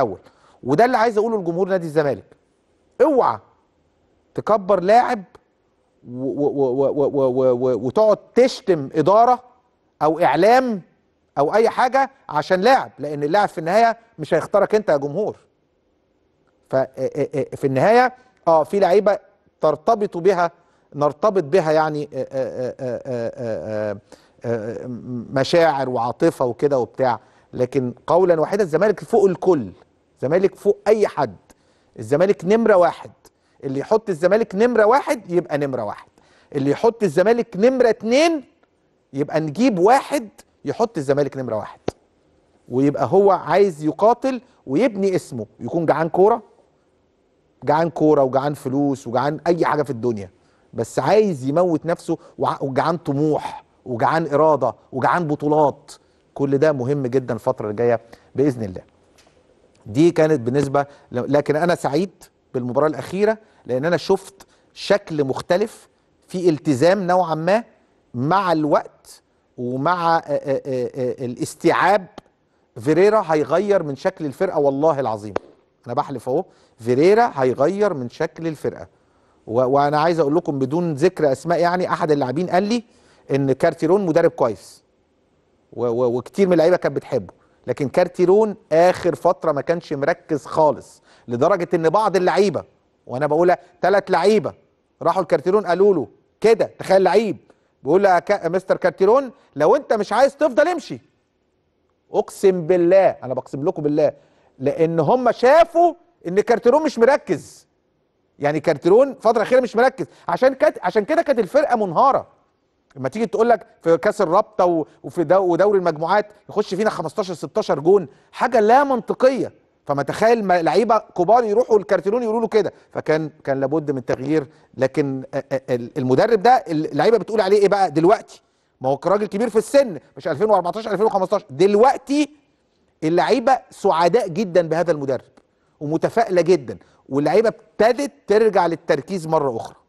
الاول وده اللي عايز اقوله لجمهور نادي الزمالك اوعى تكبر لاعب وتقعد تشتم اداره او اعلام او اي حاجه عشان لاعب لان اللاعب في النهايه مش هيختارك انت يا جمهور في النهايه اه في لعيبه ترتبط بها نرتبط بها يعني آه، آه، آه، مشاعر وعاطفه وكده وبتاع لكن قولا واحدا الزمالك فوق الكل الزمالك فوق اي حد الزمالك نمره واحد اللي يحط الزمالك نمره واحد يبقى نمره واحد اللي يحط الزمالك نمره اتنين يبقى نجيب واحد يحط الزمالك نمره واحد ويبقى هو عايز يقاتل ويبني اسمه يكون جعان كوره جعان كوره وجعان فلوس وجعان اي حاجه في الدنيا بس عايز يموت نفسه وجعان طموح وجعان اراده وجعان بطولات كل ده مهم جدا الفتره الجايه باذن الله دي كانت بالنسبه لكن انا سعيد بالمباراه الاخيره لان انا شفت شكل مختلف في التزام نوعا ما مع الوقت ومع الاستيعاب فيريرا هيغير من شكل الفرقه والله العظيم انا بحلف اهو فيريرا هيغير من شكل الفرقه وانا عايز اقول لكم بدون ذكر اسماء يعني احد اللاعبين قال لي ان كارتيرون مدرب كويس وكتير من اللعيبه كانت بتحبه لكن كارتيرون اخر فتره ما كانش مركز خالص لدرجه ان بعض اللعيبه وانا بقولها ثلاث لعيبه راحوا الكارتيرون قالوا له كده تخيل لعيب بيقول لك مستر كارتيرون لو انت مش عايز تفضل امشي اقسم بالله انا بقسم لكم بالله لان هم شافوا ان كارتيرون مش مركز يعني كارتيرون فتره اخيره مش مركز عشان كانت عشان كده كانت الفرقه منهاره لما تيجي تقول لك في كاس الرابطه وفي دوري ودوري المجموعات يخش فينا 15 16 جون حاجه لا منطقيه فما تخيل لعيبه كبار يروحوا الكارتيرون يقولوا له كده فكان كان لابد من تغيير لكن المدرب ده اللعيبه بتقول عليه ايه بقى دلوقتي ما هو راجل كبير في السن مش 2014 2015 دلوقتي اللعيبه سعداء جدا بهذا المدرب ومتفائله جدا واللعيبه ابتدت ترجع للتركيز مره اخرى